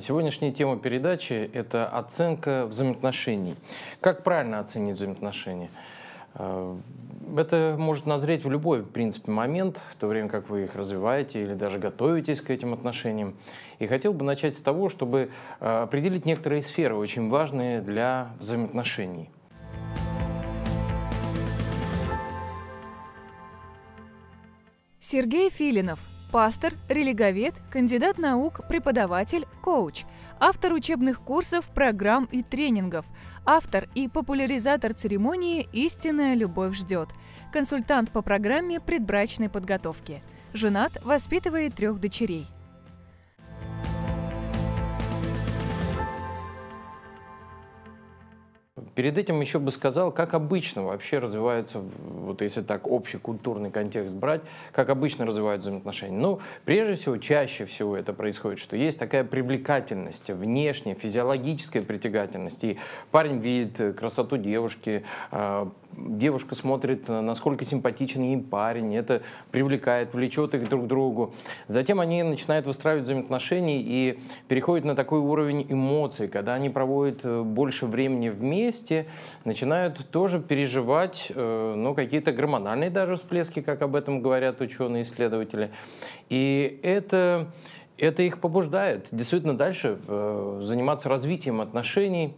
Сегодняшняя тема передачи – это оценка взаимоотношений. Как правильно оценить взаимоотношения? Э, это может назреть в любой, в принципе, момент, в то время как вы их развиваете или даже готовитесь к этим отношениям. И хотел бы начать с того, чтобы э, определить некоторые сферы, очень важные для взаимоотношений. Сергей Филинов, пастор, религовед, кандидат наук, преподаватель, коуч, автор учебных курсов, программ и тренингов, автор и популяризатор церемонии «Истинная любовь ждет», консультант по программе предбрачной подготовки. Женат, воспитывает трех дочерей – Перед этим еще бы сказал, как обычно вообще развивается, вот если так общий культурный контекст брать, как обычно развиваются взаимоотношения. Ну, прежде всего, чаще всего это происходит, что есть такая привлекательность, внешняя, физиологическая притягательность. И парень видит красоту девушки, а, девушка смотрит, э, насколько симпатичен ей парень, это привлекает, влечет их друг к другу. Затем они начинают выстраивать взаимоотношения и переходят на такой уровень эмоций, когда они проводят э, больше времени вместе, начинают тоже переживать э, ну, какие-то гормональные даже всплески, как об этом говорят ученые-исследователи. И это, это их побуждает действительно дальше заниматься развитием отношений,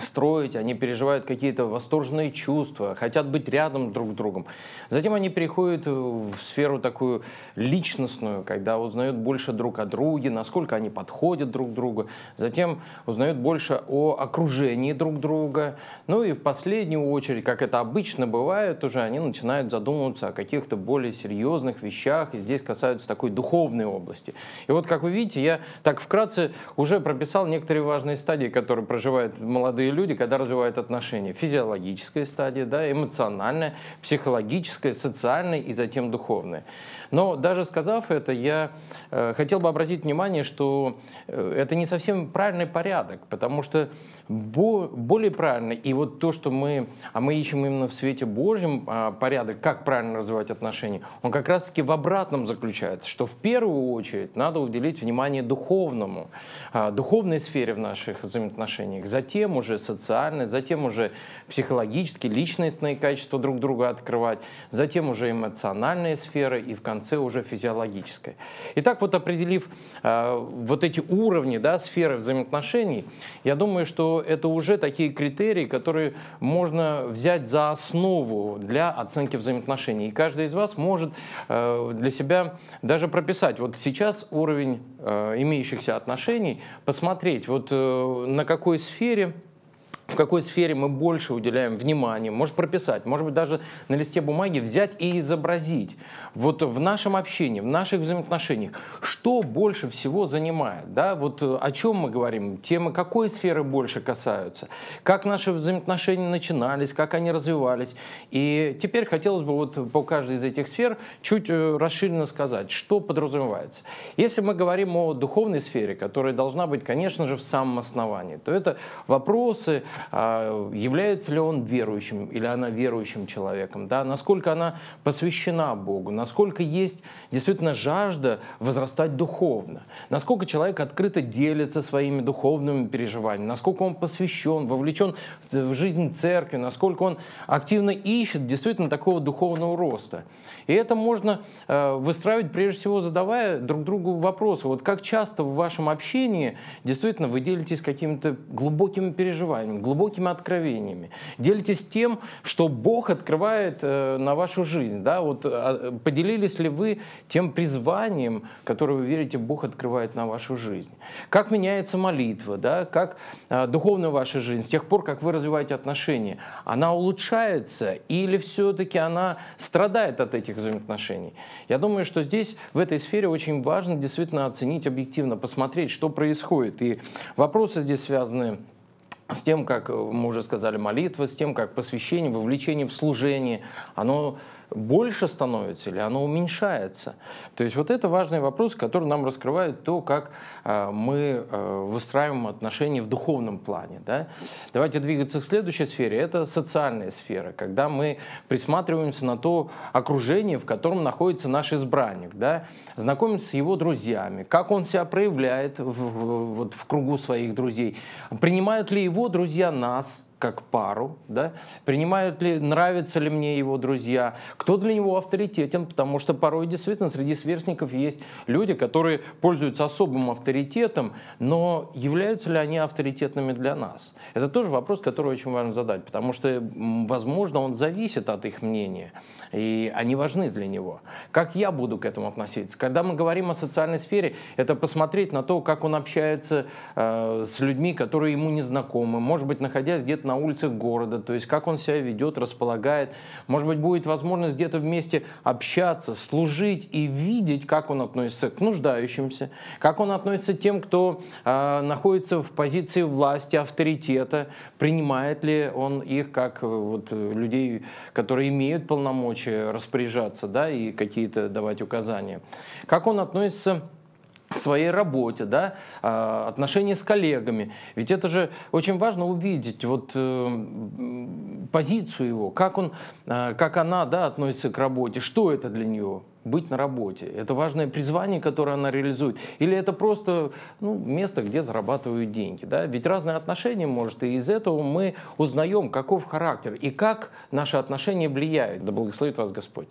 строить, они переживают какие-то восторженные чувства, хотят быть рядом друг с другом. Затем они переходят э, в сферу такую личностную, когда узнают больше друг о друге, насколько они подходят друг другу, затем узнают больше о окружении друг друга. Ну и в последнюю очередь, как это обычно бывает, уже они начинают задумываться о каких-то более серьезных вещах, и здесь касаются такой духовной области. И вот, как вы видите, я так вкратце уже прописал некоторые важные стадии, которые проживают молодые молодые люди, когда развивают отношения. Физиологическая стадия, да, эмоциональная, психологическая, социальная и затем духовная. Но даже сказав это, я э, хотел бы обратить внимание, что э, это не совсем правильный порядок, потому что более правильно, и вот то, что мы, а мы ищем именно в свете Божьем а, порядок, как правильно развивать отношения, он как раз-таки в обратном заключается, что в первую очередь надо уделить внимание духовному, а, духовной сфере в наших взаимоотношениях, затем уже уже социальные, затем уже психологические, личностные качества друг друга открывать, затем уже эмоциональные сферы и в конце уже физиологическая. Итак, вот определив э, вот эти уровни, да, сферы взаимоотношений, я думаю, что это уже такие критерии, которые можно взять за основу для оценки взаимоотношений. И каждый из вас может э, для себя даже прописать, вот сейчас уровень э, имеющихся отношений, посмотреть, вот э, на какой сфере в какой сфере мы больше уделяем внимания, Можешь прописать, может быть даже на листе бумаги взять и изобразить. Вот в нашем общении, в наших взаимоотношениях, что больше всего занимает, да, вот э, о чем мы говорим, темы какой сферы больше касаются, как наши взаимоотношения начинались, как они развивались. И теперь хотелось бы вот по каждой из этих сфер чуть э, расширенно сказать, что подразумевается. Если мы говорим о духовной сфере, которая должна быть, конечно же, в самом основании, то это вопросы а является ли он верующим или она верующим человеком, да, насколько она посвящена Богу, насколько есть действительно жажда возрастать духовно, насколько человек открыто делится своими духовными переживаниями, насколько он посвящен, вовлечен в жизнь церкви, насколько он активно ищет действительно такого духовного роста. И это можно э, выстраивать прежде всего задавая друг другу вопросы. Вот как часто в вашем общении действительно вы делитесь какими-то глубокими переживаниями, глубокими откровениями. Делитесь тем, что Бог открывает э, на вашу жизнь. Да? Вот, э, поделились ли вы тем призванием, которое вы верите, Бог открывает на вашу жизнь? Как меняется молитва? Да? Как э, духовная ваша жизнь с тех пор, как вы развиваете отношения? Она улучшается или все-таки она страдает от этих взаимоотношений? Я думаю, что здесь, в этой сфере очень важно действительно оценить объективно, посмотреть, что происходит. И вопросы здесь связаны с тем, как э, мы уже сказали, молитва, с тем, как посвящение, вовлечение в служение, оно больше становится или оно уменьшается? То есть вот это важный вопрос, который нам раскрывает то, как э, мы э, выстраиваем отношения в духовном плане. Да? Давайте двигаться к следующей сфере. Это социальная сфера, когда мы присматриваемся на то окружение, в котором находится наш избранник, да? знакомимся с его друзьями, как он себя проявляет в, вот, в кругу своих друзей, принимают ли его его друзья нас – как пару, да, принимают ли, нравятся ли мне его друзья, кто для него авторитетен, потому что порой действительно среди сверстников есть люди, которые пользуются особым авторитетом, но являются ли они авторитетными для нас? Это тоже вопрос, который очень важно задать, потому что, возможно, он зависит от их мнения, и они важны для него. Как я буду к этому относиться? Когда мы говорим о социальной сфере, это посмотреть на то, как он общается э, с людьми, которые ему не знакомы, может быть, находясь где-то на на улицах города, то есть как он себя ведет, располагает. Может быть, будет возможность где-то вместе общаться, служить и видеть, как он относится к нуждающимся, как он относится к тем, кто э, находится в позиции власти, авторитета, принимает ли он их как э, вот, э, людей, которые имеют полномочия распоряжаться да, и какие-то давать указания. Как он относится своей работе, да, а, отношения с коллегами. Ведь это же очень важно увидеть вот э, позицию его, как он, э, как она, да, относится к работе, что это для нее быть на работе. Это важное призвание, которое она реализует. Или это просто ну, место, где зарабатывают деньги. Да? Ведь разные отношения, может, и из этого мы узнаем, каков характер и как наши отношения влияют. Да благословит вас Господь.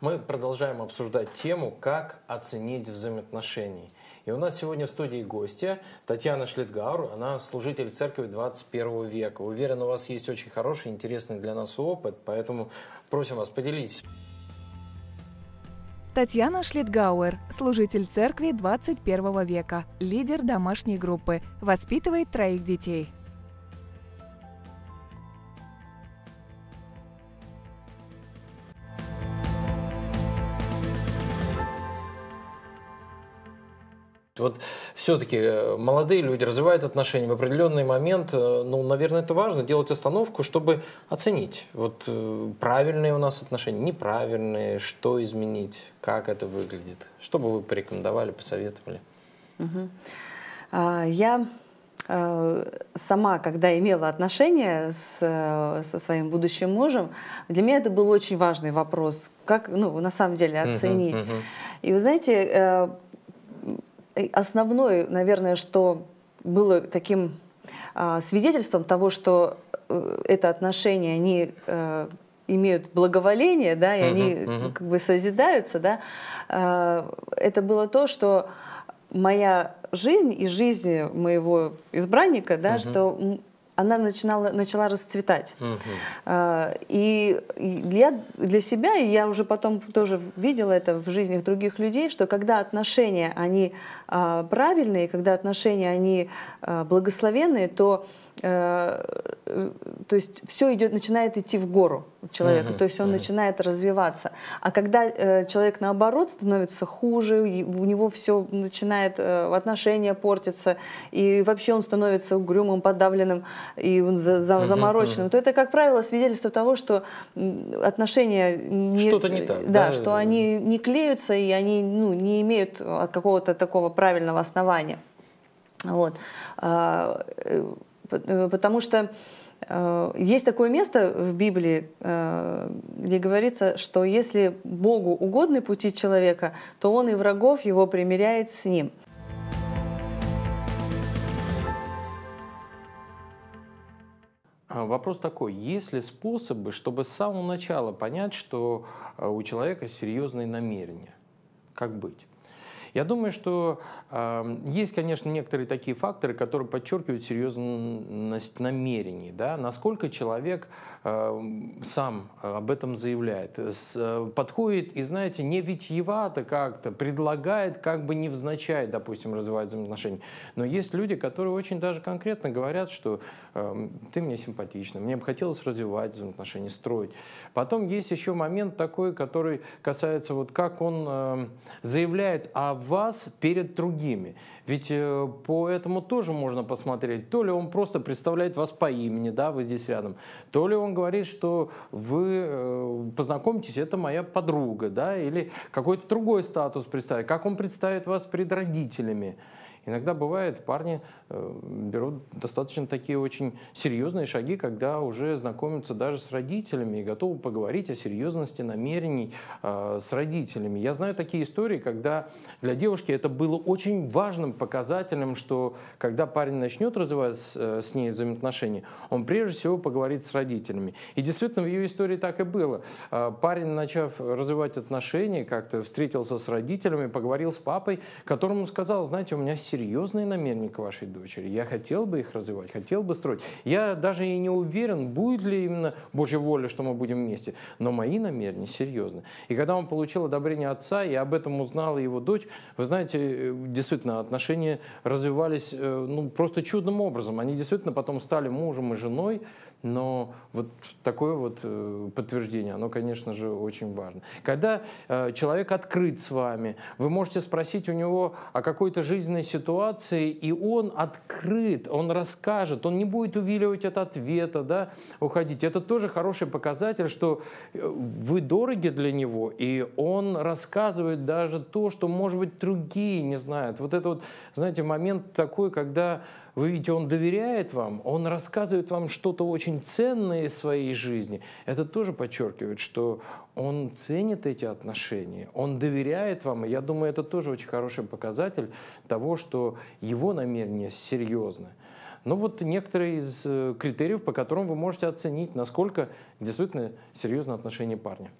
Мы продолжаем обсуждать тему, как оценить взаимоотношения. И у нас сегодня в студии гости Татьяна Шлитгаур, она служитель церкви 21 века. Уверен, у вас есть очень хороший, интересный для нас опыт, поэтому просим вас поделитесь. Татьяна Шлитгауэр, служитель церкви 21 века, лидер домашней группы, воспитывает троих детей – Вот все-таки э, молодые люди развивают отношения в определенный момент, э, ну, наверное, это важно, делать остановку, чтобы оценить, вот э, правильные у нас отношения, неправильные, что изменить, как это выглядит, что бы вы порекомендовали, посоветовали? А, я сама, когда имела отношения с, со своим будущим мужем, для меня это был очень важный вопрос, как, ну, на самом деле, оценить. Uh-huh, uh-huh. И вы знаете, основное, наверное, что было таким а, свидетельством того, что э, это отношения, они э, имеют благоволение, да, и uh-huh, они uh-huh. как бы созидаются, да, э, это было то, что моя жизнь и жизнь моего избранника, да, uh-huh. что она начинала, начала расцветать. А, и для, для себя, и я уже потом тоже видела это в жизнях других людей, что когда отношения, они а, правильные, когда отношения, они а, благословенные, то Э, то есть все идет, начинает идти в гору человека, uh-huh, то есть он uh-huh. начинает развиваться. А когда э, человек наоборот становится хуже, у него все начинает э, отношения портиться, и вообще он становится угрюмым, подавленным и он за, за, uh-huh, замороченным, uh-huh. то это, как правило, свидетельство того, что отношения не, что-то не так, да, да, что они не клеются и они ну, не имеют а, какого-то такого правильного основания. Вот а, э, Э, потому что э, есть такое место в Библии, э, где говорится, что если Богу угодны пути человека, то он и врагов его примиряет с ним. А, вопрос такой, есть ли способы, чтобы с самого начала понять, что у человека серьезные намерения? Как быть? Я думаю, что э, есть, конечно, некоторые такие факторы, которые подчеркивают серьезность намерений, да, насколько человек эм, э, сам об этом заявляет, с, э, подходит и, знаете, не витьевато как-то, предлагает, как бы невзначай, допустим, развивать взаимоотношения. Но есть люди, которые очень даже конкретно говорят, что э, ты мне симпатична, мне бы хотелось развивать взаимоотношения, строить. Потом есть еще момент такой, который касается вот как он э, заявляет о вас перед другими. Ведь э, по этому тоже можно посмотреть. То ли он просто представляет вас по имени, да, вы здесь рядом, то ли он говорит, что вы э, познакомитесь, это моя подруга, да, или какой-то другой статус представит. Как он представит вас перед родителями? Иногда бывает, парни э, берут достаточно такие очень серьезные шаги, когда уже знакомятся даже с родителями и готовы поговорить о серьезности намерений э, с родителями. Я знаю такие истории, когда для девушки это было очень важным показателем, что когда парень начнет развивать э, с ней взаимоотношения, он прежде всего поговорит с родителями. И действительно в ее истории так и было. Парень, начав развивать отношения, как-то встретился с родителями, поговорил с папой, которому сказал, знаете, у меня серьезные намерения к вашей дочери. Я хотел бы их развивать, хотел бы строить. Я даже и не уверен, будет ли именно Божья воля, что мы будем вместе. Но мои намерения серьезны. И когда он получил одобрение отца, и об этом узнала его дочь, вы знаете, э, действительно, отношения развивались э, ну, просто чудным образом. Они действительно потом стали мужем и женой, но вот такое вот э, подтверждение, оно, конечно же, очень важно. Когда человек открыт с вами, вы можете спросить у него о какой-то жизненной ситуации, ситуации, и он открыт, он расскажет, он не будет увиливать от ответа, да, уходить. Это тоже хороший показатель, что э, вы дороги для него, и он рассказывает даже то, что, может быть, другие не знают. Вот это вот, знаете, момент такой, когда вы видите, он доверяет вам, он рассказывает вам что-то очень ценное из своей жизни. Это тоже подчеркивает, что он ценит эти отношения, он доверяет вам, и я думаю, это тоже очень хороший показатель того, что его намерения серьезно. Ну вот некоторые из э, критериев, по которым вы можете оценить, насколько действительно серьезно отношения парня.